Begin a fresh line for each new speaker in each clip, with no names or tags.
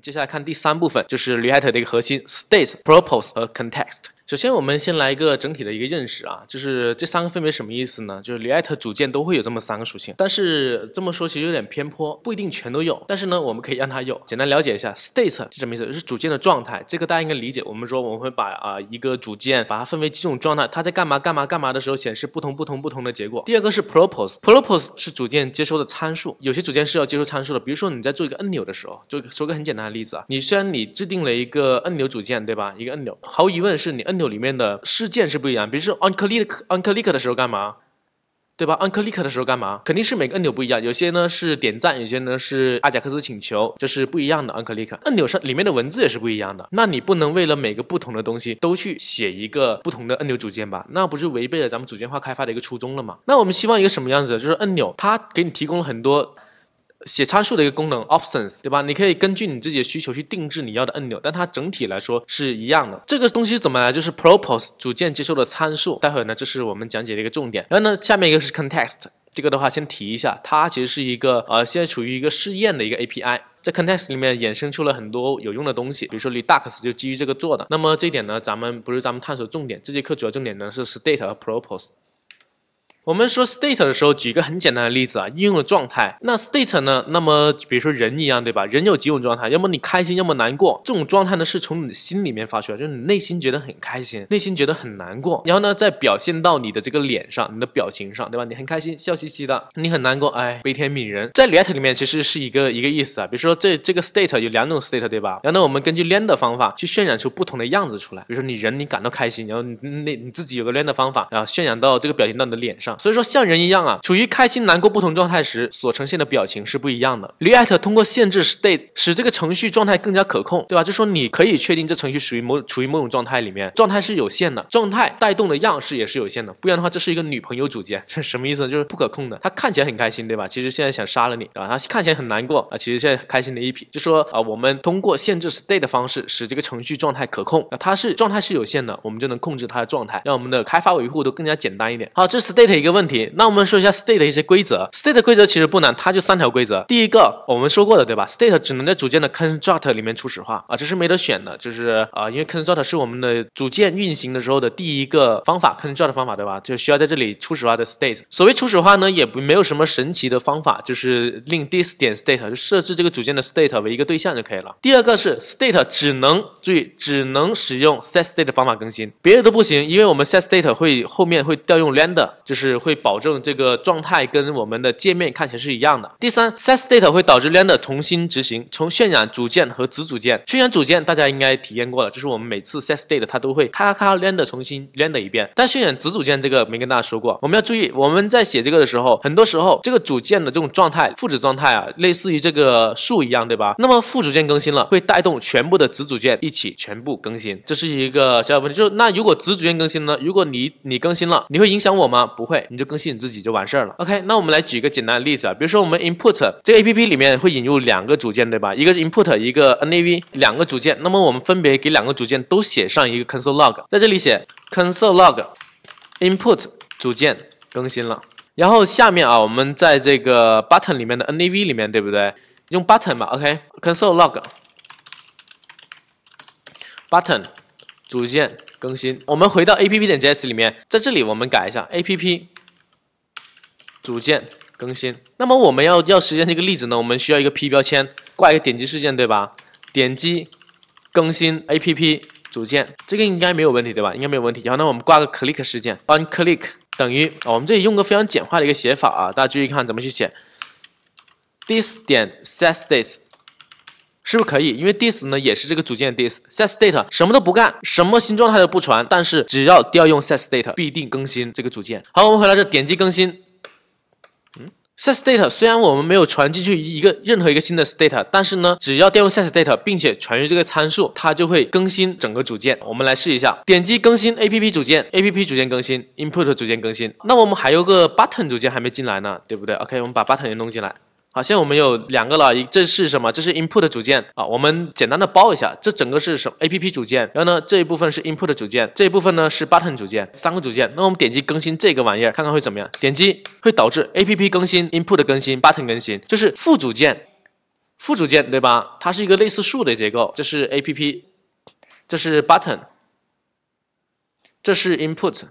接下来看第三部分，就是 React 的一个核心 s t a t e props 和 context。首先，我们先来一个整体的一个认识啊，就是这三个分别什么意思呢？就是 React 组件都会有这么三个属性，但是这么说其实有点偏颇，不一定全都有。但是呢，我们可以让它有。简单了解一下，state 是什么意思？是组件的状态，这个大家应该理解。我们说我们会把啊一个组件，把它分为几种状态，它在干嘛干嘛干嘛的时候显示不同不同不同的结果。第二个是 props，props 是组件接收的参数，有些组件是要接收参数的。比如说你在做一个按钮的时候，就说个很简单的例子啊，你虽然你制定了一个按钮组件，对吧？一个按钮，毫无疑问是你摁。纽里面的事件是不一样，比如说 onclick onclick 的时候干嘛，对吧？onclick 的时候干嘛？肯定是每个按钮不一样，有些呢是点赞，有些呢是阿贾克斯请求，这是不一样的 onclick 按钮上里面的文字也是不一样的。那你不能为了每个不同的东西都去写一个不同的按钮组件吧？那不是违背了咱们组件化开发的一个初衷了吗？那我们希望一个什么样子的？就是按钮它给你提供了很多。写参数的一个功能，options，对吧？你可以根据你自己的需求去定制你要的按钮，但它整体来说是一样的。这个东西怎么来？就是 props o e 组件接受的参数。待会儿呢，这是我们讲解的一个重点。然后呢，下面一个是 context，这个的话先提一下，它其实是一个呃现在处于一个试验的一个 API，在 context 里面衍生出了很多有用的东西，比如说 Redux 就基于这个做的。那么这一点呢，咱们不是咱们探索重点，这节课主要重点呢是 state 和 props o。e 我们说 state 的时候，举一个很简单的例子啊，应用的状态。那 state 呢？那么比如说人一样，对吧？人有几种状态，要么你开心，要么难过。这种状态呢，是从你心里面发出来，就是你内心觉得很开心，内心觉得很难过，然后呢，再表现到你的这个脸上，你的表情上，对吧？你很开心，笑嘻嘻的；你很难过，哎，悲天悯人。在 l e t 里面，其实是一个一个意思啊。比如说这这个 state 有两种 state，对吧？然后呢，我们根据链的方法去渲染出不同的样子出来。比如说你人，你感到开心，然后你那你自己有个链的方法啊，渲染到这个表情到你的脸上。所以说，像人一样啊，处于开心、难过不同状态时所呈现的表情是不一样的。React 通过限制 state，使这个程序状态更加可控，对吧？就说你可以确定这程序属于某处于某种状态里面，状态是有限的，状态带动的样式也是有限的。不然的话，这是一个女朋友组件，什么意思？就是不可控的。她看起来很开心，对吧？其实现在想杀了你，对吧？她看起来很难过啊，其实现在开心的一批。就说啊，我们通过限制 state 的方式，使这个程序状态可控。那它是状态是有限的，我们就能控制它的状态，让我们的开发维护都更加简单一点。好，这 state。一个问题，那我们说一下 state 的一些规则。state 的规则其实不难，它就三条规则。第一个，我们说过的，对吧？state 只能在组件的 construct 里面初始化啊，这是没得选的，就是啊，因为 construct 是我们的组件运行的时候的第一个方法，construct 方法，对吧？就需要在这里初始化的 state。所谓初始化呢，也没有什么神奇的方法，就是令 this 点 state 就设置这个组件的 state 为一个对象就可以了。第二个是 state 只能注意，只能使用 set state 的方法更新，别的都不行，因为我们 set state 会后面会调用 render，就是只会保证这个状态跟我们的界面看起来是一样的。第三，set state 会导致 l e n d e r 重新执行，从渲染组件和子组件。渲染组件大家应该体验过了，就是我们每次 set state 它都会咔咔 l e n d e r 重新 l e n d e r 一遍。但渲染子组件这个没跟大家说过，我们要注意，我们在写这个的时候，很多时候这个组件的这种状态、复制状态啊，类似于这个树一样，对吧？那么副组件更新了，会带动全部的子组件一起全部更新，这是一个小小问题。就是那如果子组件更新呢？如果你你更新了，你会影响我吗？不会。你就更新你自己就完事儿了。OK，那我们来举一个简单的例子啊，比如说我们 input 这个 A P P 里面会引入两个组件，对吧？一个是 input，一个 N a V，两个组件。那么我们分别给两个组件都写上一个 console log，在这里写 console log，input 组件更新了。然后下面啊，我们在这个 button 里面的 N a V 里面，对不对？用 button 吧，OK，console log，button 组件更新。我们回到 A P P 点 J S 里面，在这里我们改一下 A P P。组件更新，那么我们要要实现这个例子呢？我们需要一个 P 标签挂一个点击事件，对吧？点击更新 APP 组件，这个应该没有问题，对吧？应该没有问题。然后呢，我们挂个 Click 事件，on Click 等于我们这里用个非常简化的一个写法啊，大家注意看怎么去写 this 点 setState，是不是可以？因为 this 呢也是这个组件 this setState 什么都不干，什么新状态都不传，但是只要调用 setState，必定更新这个组件。好，我们回来这点击更新。set state，虽然我们没有传进去一个任何一个新的 state，但是呢，只要调用 set state 并且传入这个参数，它就会更新整个组件。我们来试一下，点击更新 app 组件，app 组件更新，input 组件更新。那我们还有个 button 组件还没进来呢，对不对？OK，我们把 button 也弄进来。好，现在我们有两个了，一这是什么？这是 input 组件啊，我们简单的包一下，这整个是什么？A P P 组件，然后呢，这一部分是 input 组件，这一部分呢是 button 组件，三个组件。那我们点击更新这个玩意儿，看看会怎么样？点击会导致 A P P 更新，input 更新，button 更新，就是副组件，副组件对吧？它是一个类似树的结构，这是 A P P，这是 button，这是 input。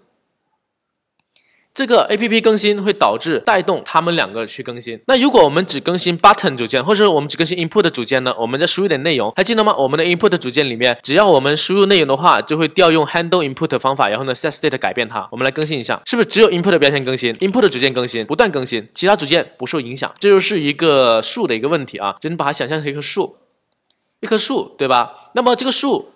这个 A P P 更新会导致带动他们两个去更新。那如果我们只更新 Button 组件，或者我们只更新 Input 组件呢？我们再输入点内容，还记得吗？我们的 Input 组件里面，只要我们输入内容的话，就会调用 handle input 方法，然后呢 set state 改变它。我们来更新一下，是不是只有 Input 标签更新？Input 组件更新，不断更新，其他组件不受影响。这就是一个树的一个问题啊，就你把它想象成一棵树，一棵树，对吧？那么这个树。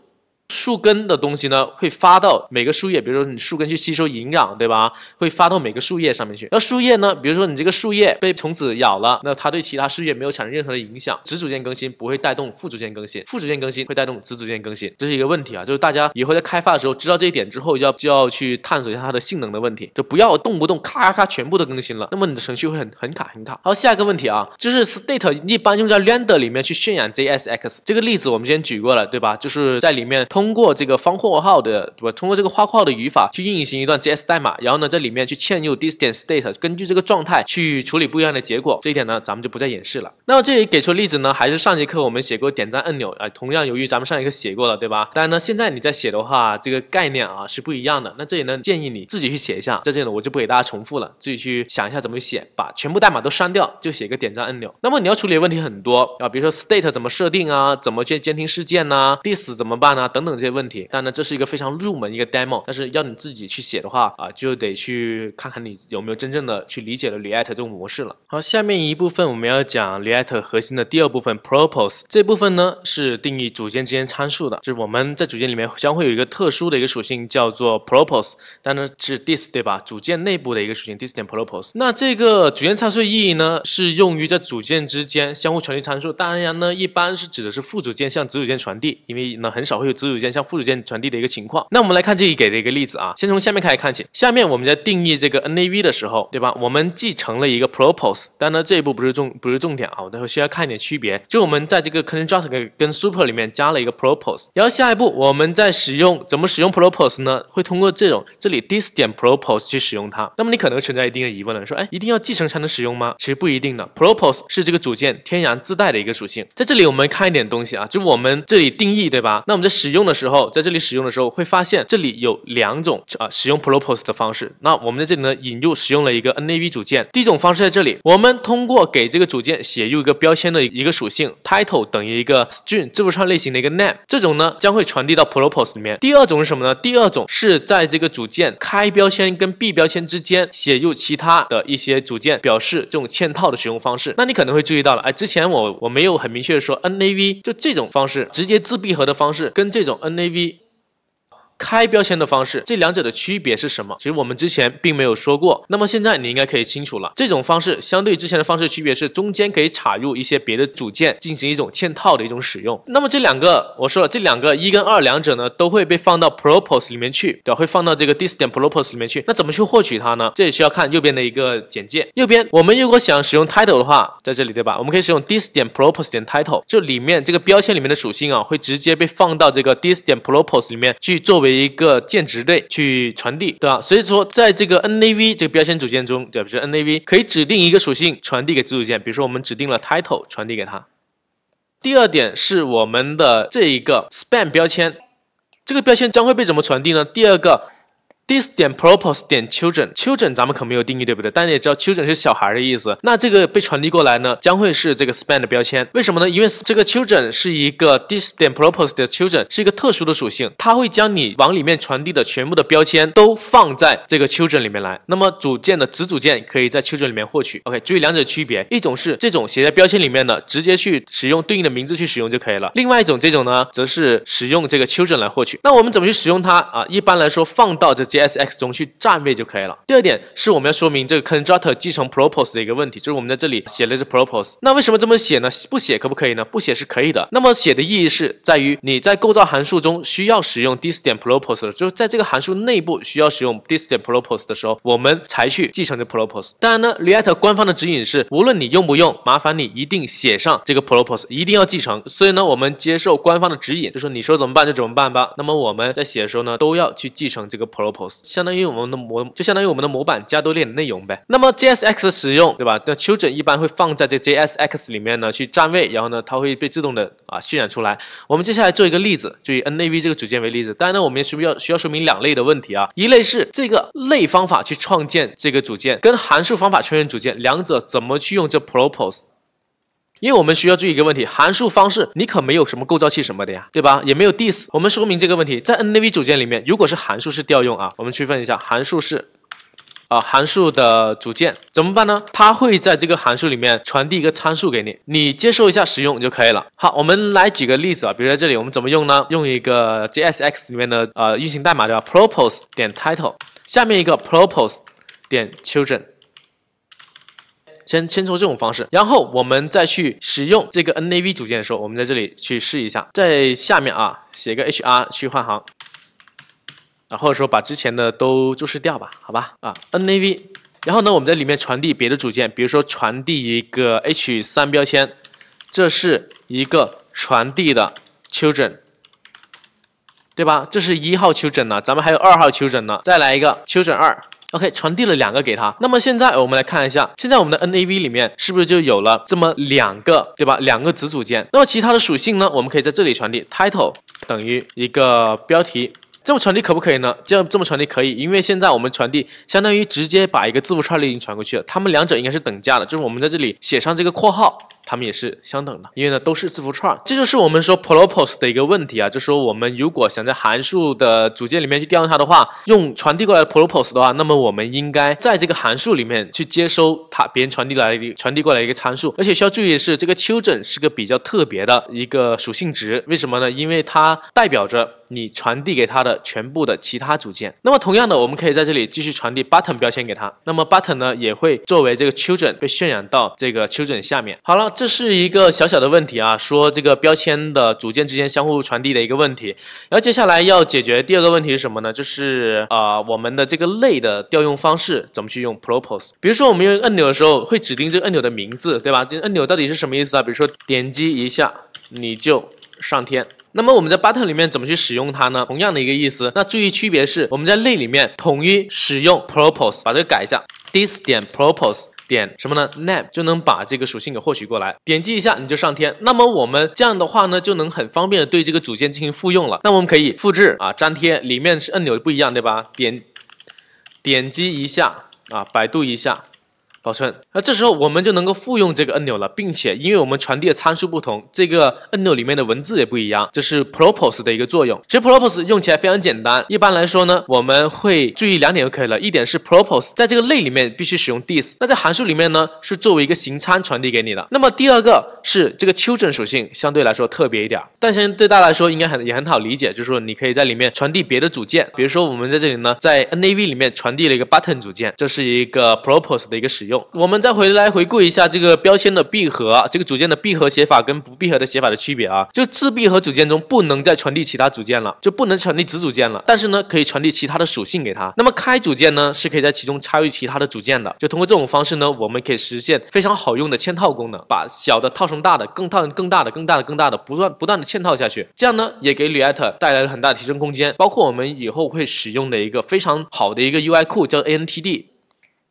树根的东西呢，会发到每个树叶，比如说你树根去吸收营养，对吧？会发到每个树叶上面去。那树叶呢，比如说你这个树叶被虫子咬了，那它对其他树叶没有产生任何的影响，子组件更新不会带动副组件更新，副组件更新会带动子组件更新，这是一个问题啊。就是大家以后在开发的时候，知道这一点之后，就要就要去探索一下它的性能的问题，就不要动不动咔咔全部都更新了，那么你的程序会很很卡很卡。好，下一个问题啊，就是 state 一般用在 render 里面去渲染 JSX 这个例子我们先举过了，对吧？就是在里面通。通过这个方括号的，不通过这个花括号的语法去运行一段 JS 代码，然后呢，在里面去嵌入 distance state，根据这个状态去处理不一样的结果。这一点呢，咱们就不再演示了。那么这里给出例子呢，还是上节课我们写过点赞按钮啊。同样由于咱们上节课写过了，对吧？当然呢，现在你在写的话，这个概念啊是不一样的。那这里呢，建议你自己去写一下，在这里呢我就不给大家重复了，自己去想一下怎么写，把全部代码都删掉，就写一个点赞按钮。那么你要处理的问题很多啊，比如说 state 怎么设定啊，怎么去监听事件呢？this 怎么办呢？等等。这些问题，但呢，这是一个非常入门一个 demo，但是要你自己去写的话啊，就得去看看你有没有真正的去理解了 React 这种模式了。好，下面一部分我们要讲 React 核心的第二部分 props o e 这部分呢是定义组件之间参数的，就是我们在组件里面将会有一个特殊的一个属性叫做 props，o e 当然，是 this 对吧？组件内部的一个属性 this.props 点 o。e 那这个组件参数意义呢，是用于在组件之间相互传递参数，当然呢，一般是指的是副组件向子组件传递，因为呢，很少会有子。组件向副组件传递的一个情况。那我们来看这里给的一个例子啊，先从下面开始看起。下面我们在定义这个 NAV 的时候，对吧？我们继承了一个 Propose，但呢这一步不是重不是重点啊。我会需要看一点区别，就我们在这个 c o n s t r u c t o 跟 Super 里面加了一个 Propose，然后下一步我们在使用怎么使用 Propose 呢？会通过这种这里 this 点 Propose 去使用它。那么你可能存在一定的疑问了，说哎，一定要继承才能使用吗？其实不一定的 Propose 是这个组件天然自带的一个属性。在这里我们看一点东西啊，就我们这里定义对吧？那我们在使用。的时候，在这里使用的时候，会发现这里有两种啊使用 props o 的方式。那我们在这里呢引入使用了一个 nav 组件。第一种方式在这里，我们通过给这个组件写入一个标签的一个属性 title 等于一个 string 字符串类型的一个 name，这种呢将会传递到 props o 里面。第二种是什么呢？第二种是在这个组件开标签跟闭标签之间写入其他的一些组件，表示这种嵌套的使用方式。那你可能会注意到了，哎，之前我我没有很明确的说 nav 就这种方式直接自闭合的方式跟这种。种 NAV 开标签的方式，这两者的区别是什么？其实我们之前并没有说过，那么现在你应该可以清楚了。这种方式相对之前的方式区别是，中间可以插入一些别的组件，进行一种嵌套的一种使用。那么这两个，我说了，这两个一跟二两者呢，都会被放到 propose 里面去，对吧？会放到这个 dist 点 propose 里面去。那怎么去获取它呢？这也需要看右边的一个简介。右边我们如果想使用 title 的话，在这里对吧？我们可以使用 dist 点 propose 点 title，这里面这个标签里面的属性啊，会直接被放到这个 dist 点 propose 里面去作为。一个键值对去传递，对吧？所以说，在这个 NAV 这个标签组件中，对吧？比如说 NAV 可以指定一个属性传递给子组件，比如说我们指定了 title 传递给它。第二点是我们的这一个 span 标签，这个标签将会被怎么传递呢？第二个。this 点 propose 点 children，children 咱们可没有定义，对不对？但你也知道 children 是小孩的意思。那这个被传递过来呢，将会是这个 span 的标签。为什么呢？因为这个 children 是一个 this 点 propose 的 children 是一个特殊的属性，它会将你往里面传递的全部的标签都放在这个 children 里面来。那么组件的子组件可以在 children 里面获取。OK，注意两者区别，一种是这种写在标签里面的，直接去使用对应的名字去使用就可以了；另外一种这种呢，则是使用这个 children 来获取。那我们怎么去使用它啊？一般来说放到这。sx 中去占位就可以了。第二点是我们要说明这个 constructor 继承 propose 的一个问题，就是我们在这里写了只 propose。那为什么这么写呢？不写可不可以呢？不写是可以的。那么写的意义是在于你在构造函数中需要使用 this 点 propose，就是在这个函数内部需要使用 this 点 propose 的时候，我们才去继承这 propose。当然呢，react 官方的指引是，无论你用不用，麻烦你一定写上这个 propose，一定要继承。所以呢，我们接受官方的指引，就说你说怎么办就怎么办吧。那么我们在写的时候呢，都要去继承这个 propose。相当于我们的模，就相当于我们的模板加多点内容呗。那么 JSX 的使用，对吧？那 children 一般会放在这 JSX 里面呢，去占位，然后呢，它会被自动的啊渲染出来。我们接下来做一个例子，就以 nav 这个组件为例子。当然呢，我们也需不要需要说明两类的问题啊？一类是这个类方法去创建这个组件，跟函数方法创建组件，两者怎么去用这 props？因为我们需要注意一个问题，函数方式你可没有什么构造器什么的呀，对吧？也没有 this。我们说明这个问题，在 N A V 组件里面，如果是函数式调用啊，我们区分一下，函数式啊，函数的组件怎么办呢？它会在这个函数里面传递一个参数给你，你接受一下使用就可以了。好，我们来举个例子啊，比如在这里我们怎么用呢？用一个 JSX 里面的呃运行代码对吧？Propose 点 Title，下面一个 Propose 点 Children。先先从这种方式，然后我们再去使用这个 NAV 组件的时候，我们在这里去试一下，在下面啊写个 HR 去换行，啊或者说把之前的都注释掉吧，好吧啊 NAV，然后呢我们在里面传递别的组件，比如说传递一个 H3 标签，这是一个传递的 children，对吧？这是一号 children 咱们还有二号 children 再来一个 children 二。OK，传递了两个给他。那么现在我们来看一下，现在我们的 NAV 里面是不是就有了这么两个，对吧？两个子组件。那么其他的属性呢？我们可以在这里传递，title 等于一个标题，这么传递可不可以呢？这样这么传递可以，因为现在我们传递相当于直接把一个字符串已经传过去了，它们两者应该是等价的，就是我们在这里写上这个括号。它们也是相等的，因为呢都是字符串，这就是我们说 propose 的一个问题啊，就是说我们如果想在函数的组件里面去调用它的话，用传递过来的 propose 的话，那么我们应该在这个函数里面去接收它别人传递来传递过来一个参数，而且需要注意的是，这个 children 是个比较特别的一个属性值，为什么呢？因为它代表着你传递给它的全部的其他组件。那么同样的，我们可以在这里继续传递 button 标签给它，那么 button 呢也会作为这个 children 被渲染到这个 children 下面。好了。这是一个小小的问题啊，说这个标签的组件之间相互传递的一个问题。然后接下来要解决第二个问题是什么呢？就是啊，我们的这个类的调用方式怎么去用 propose？比如说我们用按钮的时候，会指定这个按钮的名字，对吧？这个、按钮到底是什么意思啊？比如说点击一下你就上天。那么我们在 button 里面怎么去使用它呢？同样的一个意思，那注意区别是我们在类里面统一使用 propose，把这个改一下，this 点 propose。点什么呢？name 就能把这个属性给获取过来。点击一下你就上天。那么我们这样的话呢，就能很方便的对这个组件进行复用了。那我们可以复制啊，粘贴，里面是按钮不一样，对吧？点点击一下啊，百度一下。保存，那这时候我们就能够复用这个按钮了，并且因为我们传递的参数不同，这个按钮里面的文字也不一样，这是 props o e 的一个作用。其实 props o e 用起来非常简单，一般来说呢，我们会注意两点就可以了。一点是 props o e 在这个类里面必须使用 this，那在函数里面呢是作为一个形参传递给你的。那么第二个是这个 children 属性相对来说特别一点，但相对大家来说应该很也很好理解，就是说你可以在里面传递别的组件，比如说我们在这里呢在 nav 里面传递了一个 button 组件，这是一个 props o e 的一个使用。我们再回来回顾一下这个标签的闭合，这个组件的闭合写法跟不闭合的写法的区别啊。就自闭合组件中不能再传递其他组件了，就不能传递子组件了，但是呢可以传递其他的属性给它。那么开组件呢是可以在其中插入其他的组件的，就通过这种方式呢我们可以实现非常好用的嵌套功能，把小的套成大的，更套更大的，更大的更大的，不断不断的嵌套下去。这样呢也给 React 带来了很大的提升空间，包括我们以后会使用的一个非常好的一个 UI 库叫 Antd。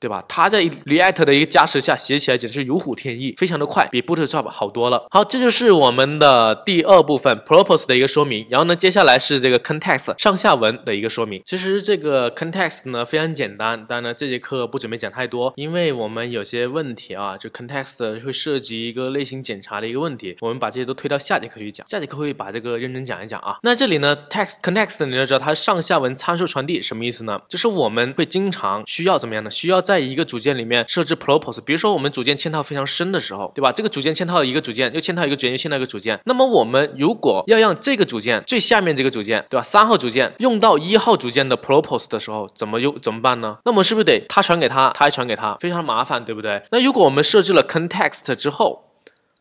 对吧？它在 React 的一个加持下写起来简直是如虎添翼，非常的快，比 Bootstrap 好多了。好，这就是我们的第二部分 Purpose 的一个说明。然后呢，接下来是这个 Context 上下文的一个说明。其实这个 Context 呢非常简单，但呢这节课不准备讲太多，因为我们有些问题啊，就 Context 会涉及一个类型检查的一个问题，我们把这些都推到下节课去讲。下节课会把这个认真讲一讲啊。那这里呢，Text Context 你要知道它上下文参数传递什么意思呢？就是我们会经常需要怎么样呢？需要在在一个组件里面设置 props，o e 比如说我们组件嵌套非常深的时候，对吧？这个组件嵌套一个组件，又嵌套一个，组件，又嵌套一个组件。那么我们如果要让这个组件最下面这个组件，对吧？三号组件用到一号组件的 props o e 的时候，怎么用？怎么办呢？那么是不是得它传给他，他还传给他，非常麻烦，对不对？那如果我们设置了 context 之后，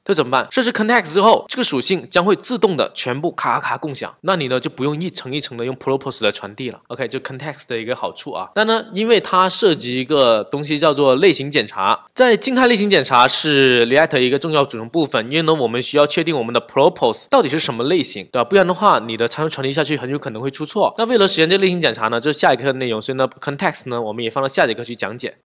这怎么办？设置 context 之后，这个属性将会自动的全部咔咔共享。那你呢就不用一层一层的用 props o e 来传递了。OK，就 context 的一个好处啊。那呢，因为它涉及一个东西叫做类型检查，在静态类型检查是 React 一个重要组成部分。因为呢，我们需要确定我们的 props o e 到底是什么类型，对吧？不然的话，你的参数传递下去很有可能会出错。那为了实现这类型检查呢，这是下一课的内容，所以呢，context 呢我们也放到下节课去讲解。